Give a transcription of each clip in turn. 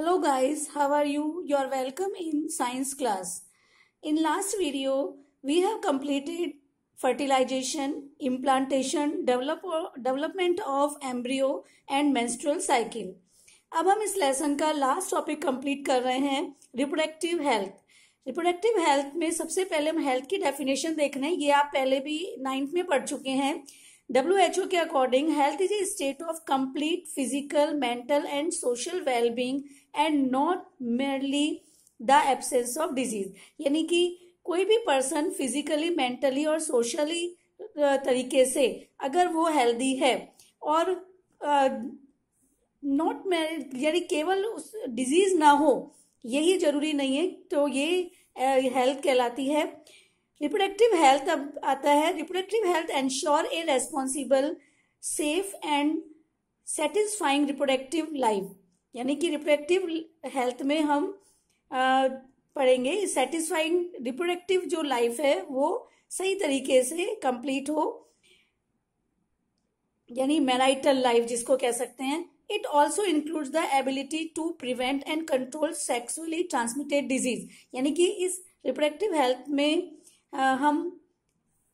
Hello guys, how are you? You are welcome in science class. In last video, we have completed fertilization, implantation, develop, development of embryo and menstrual cycle. अब हम इस lesson का last topic complete कर रहे हैं reproductive health reproductive health में सबसे पहले हम हेल्थ की डेफिनेशन देख रहे हैं ये आप पहले भी नाइन्थ में पढ़ चुके हैं डब्ल्यू एच ओ के according health is a state of complete physical mental and social wellbeing and not merely the absence of disease यानी कि कोई भी पर्सन फिजिकली मेंटली और सोशली तरीके से अगर वो हेल्दी है और नॉट यानी केवल उस डिजीज ना हो यही जरूरी नहीं है तो ये हेल्थ कहलाती है रिप्रोडक्टिव हेल्थ अब आता है reproductive health ensure a responsible safe and satisfying reproductive life यानी कि रिप्रोडक्टिव हेल्थ में हम पढ़ेंगे सेटिस्फाइंग रिप्रोडक्टिव जो लाइफ है वो सही तरीके से कंप्लीट हो यानी मैराइटल लाइफ जिसको कह सकते हैं it also includes the ability to prevent and control sexually transmitted disease यानी कि इस रिप्रोडक्टिव हेल्थ में हम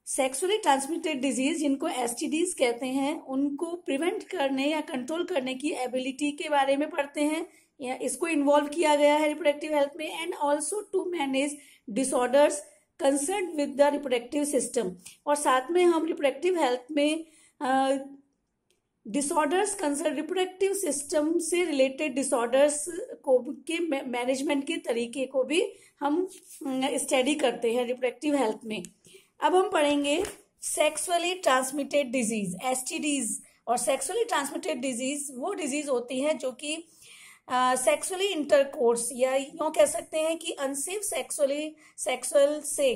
सेक्सुअली ट्रांसमिटेड डिजीज जिनको एस कहते हैं उनको प्रिवेंट करने या कंट्रोल करने की एबिलिटी के बारे में पढ़ते हैं या इसको इन्वॉल्व किया गया है रिप्रोडक्टिव हेल्थ में and also to manage disorders concern with the reproductive system और साथ में हम रिप्रोडक्टिव हेल्थ में डिसऑर्डर्स कंसर्न रिप्रोडक्टिव सिस्टम से रिलेटेड डिसऑर्डर्स को के मैनेजमेंट के तरीके को भी हम स्टडी करते हैं रिप्रोडक्टिव हेल्थ में अब हम पढ़ेंगे सेक्सुअली ट्रांसमिटेड डिजीज एस और सेक्सुअली ट्रांसमिटेड डिजीज वो डिजीज होती है जो कि सेक्सुअली इंटरकोर्स या यूँ कह सकते हैं कि अनसेफ सेक्सुअली सेक्सुअल से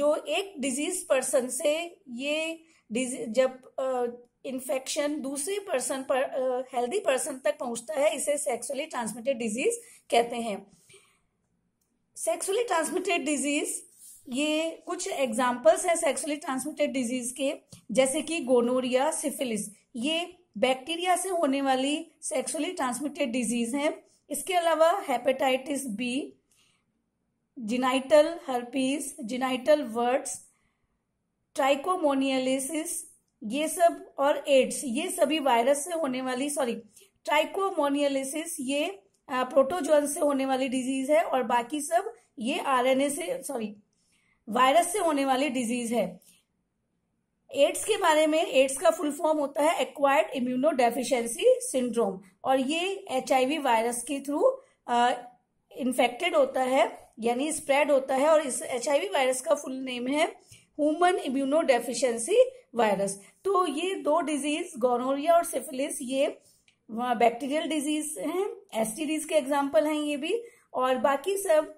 जो एक डिजीज पर्सन से ये जब इन्फेक्शन दूसरे पर्सन पर हेल्दी पर्सन तक पहुंचता है इसे सेक्सुअली ट्रांसमिटेड डिजीज कहते हैं सेक्सुअली ट्रांसमिटेड डिजीज ये कुछ एग्जाम्पल्स हैं सेक्सुअली ट्रांसमिटेड डिजीज के जैसे कि गोनोरिया सिफिलिस ये बैक्टीरिया से होने वाली सेक्सुअली ट्रांसमिटेड डिजीज हैं इसके अलावा hepatitis B genital herpes genital warts trichomoniasis ये सब और एड्स ये सभी वायरस से होने वाली सॉरी ट्राइकोमोनियलिसिस ये प्रोटोजोन से होने वाली डिजीज है और बाकी सब ये आरएनए से सॉरी वायरस से होने वाली डिजीज है एड्स के बारे में एड्स का फुल फॉर्म होता है एक्वायर्ड इम्यूनो डेफिशिएंसी सिंड्रोम और ये एच वायरस के थ्रू इन्फेक्टेड होता है यानी स्प्रेड होता है और इस एच वायरस का फुल नेम है ह्यूमन इम्यूनो डेफिशिएंसी वायरस तो ये दो डिजीज गोनोरिया और सिफिलिस ये बैक्टीरियल डिजीज हैं एसटीडीज के एग्जाम्पल हैं ये भी और बाकी सब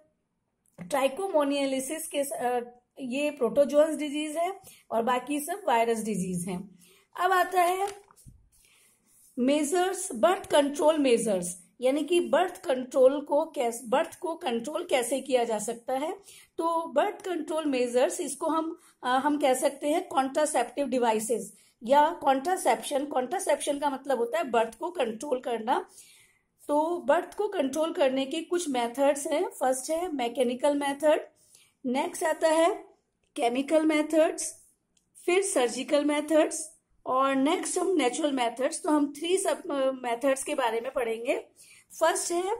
ट्राइकोमोनियलिसिस के ये प्रोटोजोन्स डिजीज है और बाकी सब वायरस डिजीज हैं अब आता है मेजर्स बर्थ कंट्रोल मेजर्स यानी कि बर्थ कंट्रोल को कैस बर्थ को कंट्रोल कैसे किया जा सकता है तो बर्थ कंट्रोल मेजर्स इसको हम आ, हम कह सकते हैं कॉन्ट्रासेप्टिव डिवाइसेस या कॉन्ट्रासेप्शन कॉन्ट्रासेप्शन का मतलब होता है बर्थ को कंट्रोल करना तो बर्थ को कंट्रोल करने के कुछ मेथड्स हैं फर्स्ट है मैकेनिकल मेथड नेक्स्ट आता है केमिकल मेथड्स फिर सर्जिकल मेथड्स और नेक्स्ट हम नेचुरल मेथड्स तो हम थ्री सब मेथड्स के बारे में पढ़ेंगे फर्स्ट है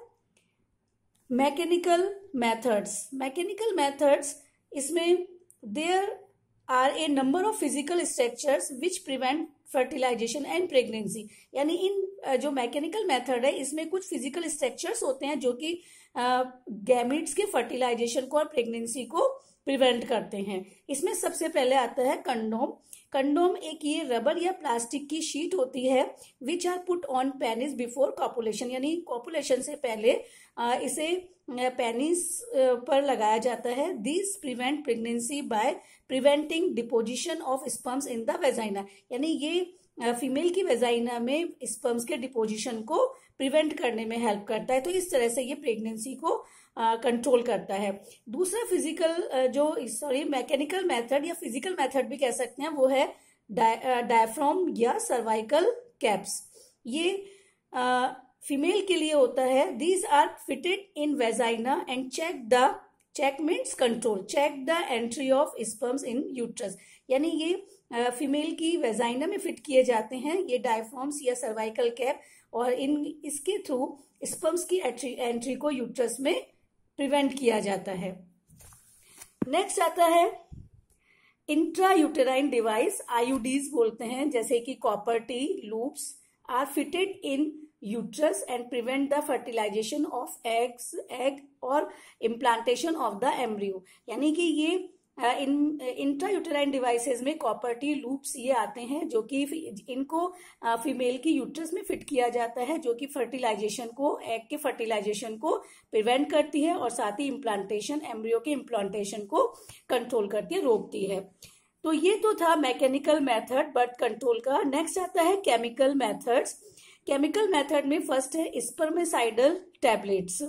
मैकेनिकल मेथड्स मैकेनिकल मेथड्स इसमें there are a number of physical structures which prevent fertilisation and pregnancy यानी इन uh, जो मैकेनिकल मेथड है इसमें कुछ फिजिकल स्ट्रक्चर्स होते हैं जो कि गैमिट्स uh, के फर्टिलाइजेशन को और प्रेगनेंसी को प्रिवेंट करते हैं इसमें सबसे पहले आता है कंडोम कंडोम एक ये रबर या प्लास्टिक की शीट होती है which are put on penis before copulation यानी कॉपुलेशन से पहले इसे पेनिस पर लगाया जाता है this prevent pregnancy by preventing deposition of sperms in the vagina यानी ये फीमेल की वेजाइना में स्पर्म्स के डिपोजिशन को प्रिवेंट करने में हेल्प करता है तो इस तरह से ये प्रेगनेंसी को कंट्रोल करता है दूसरा फिजिकल जो सॉरी मैकेनिकल मेथड या फिजिकल मेथड भी कह सकते हैं वो है डायफ्राम या सर्वाइकल कैप्स ये फीमेल के लिए होता है these are fitted in vagina and check the check means control check the entry of sperms in uterus यानी ये फीमेल की वेजाइना में फिट किए जाते हैं ये डायफ्रॉम्स या सर्वाइकल कैप और इन इसके थ्रू स्पर्म्स की एंट्री को यूट्रस में प्रिवेंट किया जाता है नेक्स्ट आता है इंट्रा यूटेराइन डिवाइस आईयूडीज बोलते हैं जैसे कि copper T loops are fitted in uterus and prevent the fertilisation of eggs egg और इम्प्लांटेशन ऑफ द एम्ब्रियो यानी कि ये इन इंट्रायूटेराइन डिवाइसेस में कॉपर्टी लूप्स ये आते हैं जो कि इनको फीमेल की यूट्रस में फिट किया जाता है जो कि फर्टिलाइजेशन को एग के फर्टिलाइजेशन को प्रिवेंट करती है और साथ ही इम्प्लांटेशन एम्ब्रियो के इम्प्लांटेशन को कंट्रोल करती है रोकती है तो ये तो था मैकेनिकल मेथड बर्थ कंट्रोल का नेक्स्ट आता है केमिकल मेथड्स केमिकल मेथड में फर्स्ट है स्पर्मेसाइडल टैबलेट्स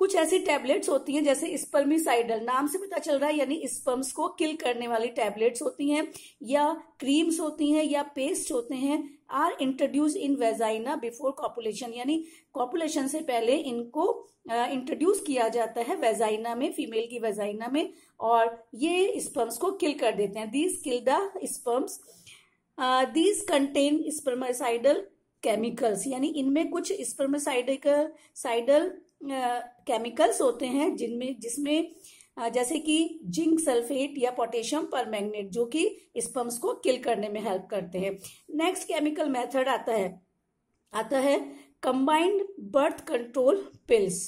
कुछ ऐसी टैबलेट्स होती हैं जैसे स्पर्मिसाइडल नाम से पता चल रहा है यानी स्पर्म्स को किल करने वाली टैबलेट्स होती हैं या क्रीम्स होती हैं या पेस्ट होते हैं are introduce in vagina before copulation यानी कॉपुलेशन से पहले इनको इंट्रोड्यूस किया जाता है वेजाइना में फीमेल की वेजाइना में और ये स्पर्म्स को किल कर देते हैं these kill the sperms these contain spermicidal chemicals यानी इनमें कुछ स्पर्मासाइडिकल साइडल केमिकल्स होते हैं जिनमें जिसमें जैसे कि जिंक सल्फेट या पोटेशियम पर जो कि स्पम्स को किल करने में हेल्प करते हैं नेक्स्ट केमिकल मेथड आता है आता है combined birth control pills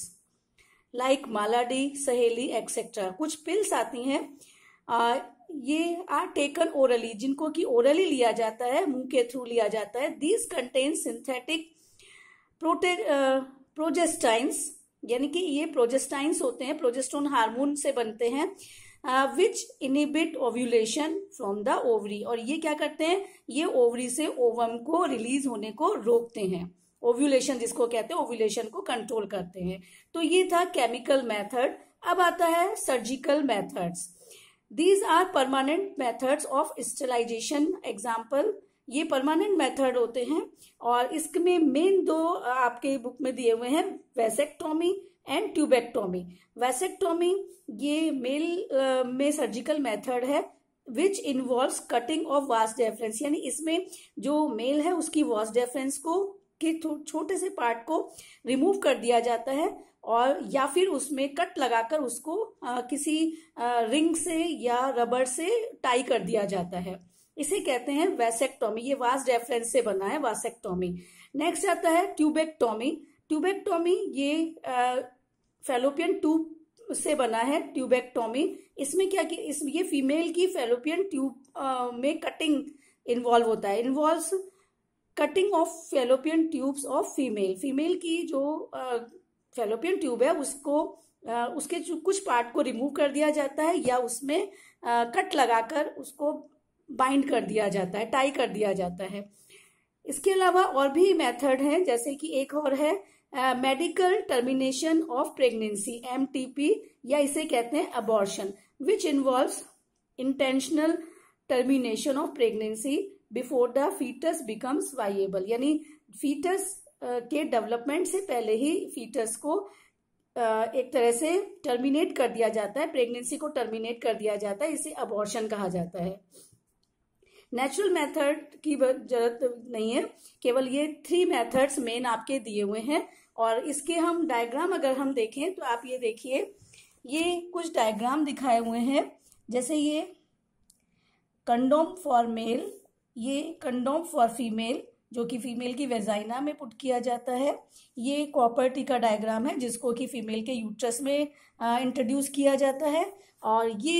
like Mala D Saheli etcetera कुछ पिल्स आती हैं ये आर टेकन ओरली जिनको कि ओरली लिया जाता है मुंह के थ्रू लिया जाता है दीज कंटेन सिंथेटिक प्रोटे प्रोजेस्टाइन्स यानी कि ये प्रोजेस्टाइन्स होते हैं प्रोजेस्टोन हार्मोन से बनते हैं which inhibit ovulation from the ovary और ये क्या करते हैं ये ओवरी से ओवम को रिलीज होने को रोकते हैं ओव्यूलेशन जिसको कहते हैं ओव्यूलेशन को कंट्रोल करते हैं तो ये था केमिकल मेथड अब आता है surgical methods these are permanent methods of sterilization example ये परमानेंट मेथड होते हैं और इसमें मेन दो आपके बुक में दिए हुए हैं वेसेक्टोमी एंड ट्यूबेक्टोमी वेसेक्टोमी ये मेल में सर्जिकल मेथड है which involve cutting of vas deferens यानी इसमें जो मेल है उसकी वास डेफरेंस को के छोटे से पार्ट को रिमूव कर दिया जाता है और या फिर उसमें कट लगाकर उसको आ, किसी आ, रिंग से या रबर से टाई कर दिया जाता है इसे कहते हैं वैसेक्टोमी ये वास डेफरेंस से बना है वासेक्टोमी नेक्स्ट आता है ट्यूबेक्टोमी ट्यूबेक्टोमी ये फेलोपियन ट्यूब से बना है ट्यूबेक्टोमी इसमें क्या कि इस ये फीमेल की फेलोपियन ट्यूब में कटिंग इन्वॉल्व होता है involve cutting of fallopian tubes of female female की जो फेलोपियन ट्यूब है उसको आ, उसके कुछ पार्ट को रिमूव कर दिया जाता है या उसमें कट लगाकर उसको बाइंड कर दिया जाता है टाई कर दिया जाता है इसके अलावा और भी मेथड हैं जैसे कि एक और है medical termination of pregnancy M या इसे कहते हैं abortion which involve intentional termination of pregnancy before the foetus becomes viable यानी फीटस के डेवलपमेंट से पहले ही फीटस को एक तरह से टर्मिनेट कर दिया जाता है प्रेगनेंसी को टर्मिनेट कर दिया जाता है इसे अबॉर्शन कहा जाता है नेचुरल मेथड की जरूरत नहीं है केवल ये थ्री मेथड्स मेन आपके दिए हुए हैं और इसके हम डायग्राम अगर हम देखें तो आप ये देखिए ये कुछ डायग्राम दिखाए हुए हैं जैसे ये कंडोम फॉर मेल ये कंडोम फॉर फीमेल जो कि फीमेल की वेजाइना में पुट किया जाता है ये कॉपर्टी का डायग्राम है जिसको कि फीमेल के यूट्रस में इंट्रोड्यूस किया जाता है और ये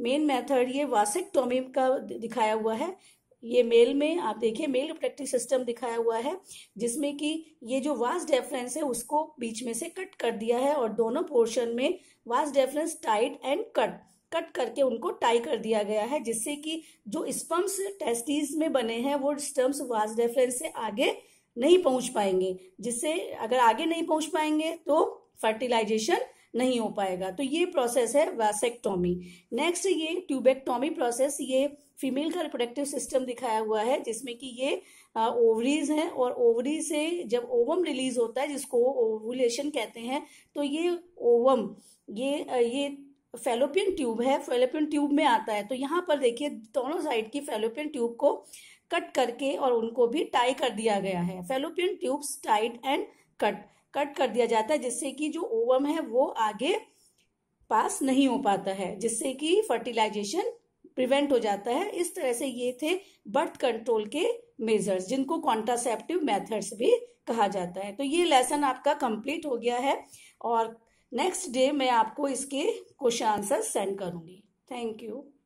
मेन मेथड ये टॉमी का दिखाया हुआ है ये मेल में आप देखिए मेल रिप्रोडक्टिव सिस्टम दिखाया हुआ है जिसमें कि ये जो वास डेफरेंस है उसको बीच में से कट कर दिया है और दोनों पोर्शन में vas deferens tight and cut cut करके उनको टाई कर दिया गया है जिससे कि जो स्पम्स टेस्टीज में बने हैं वो स्टम्स वास डेफरेंस से आगे नहीं पहुंच पाएंगे जिससे अगर आगे नहीं पहुंच पाएंगे तो फर्टिलाइजेशन नहीं हो पाएगा तो ये प्रोसेस है वैसेक्टोमी नेक्स्ट ये ट्यूबेक्टोमी प्रोसेस ये फीमेल का रिप्रोडक्टिव सिस्टम दिखाया हुआ है जिसमें कि ये ओवरीज हैं और ओवरी से जब ओवम रिलीज होता है जिसको ओवुलेशन कहते हैं तो ये ओवम ये ये फेलोपियन ट्यूब है फेलोपियन ट्यूब में आता है तो यहाँ पर देखिए दोनों साइड की फेलोपियन ट्यूब को कट करके और उनको भी टाई कर दिया गया है fallopian tubes tied and cut cut कर दिया जाता है जिससे कि जो ओवम है वो आगे पास नहीं हो पाता है जिससे कि फर्टिलाइजेशन प्रिवेंट हो जाता है इस तरह से ये थे बर्थ कंट्रोल के मेजर्स जिनको कॉन्ट्रासेप्टिव मेथड्स भी कहा जाता है तो ये लेसन आपका कंप्लीट हो गया है और नेक्स्ट डे मैं आपको इसके क्वेश्चन आंसर सेंड करूंगी थैंक यू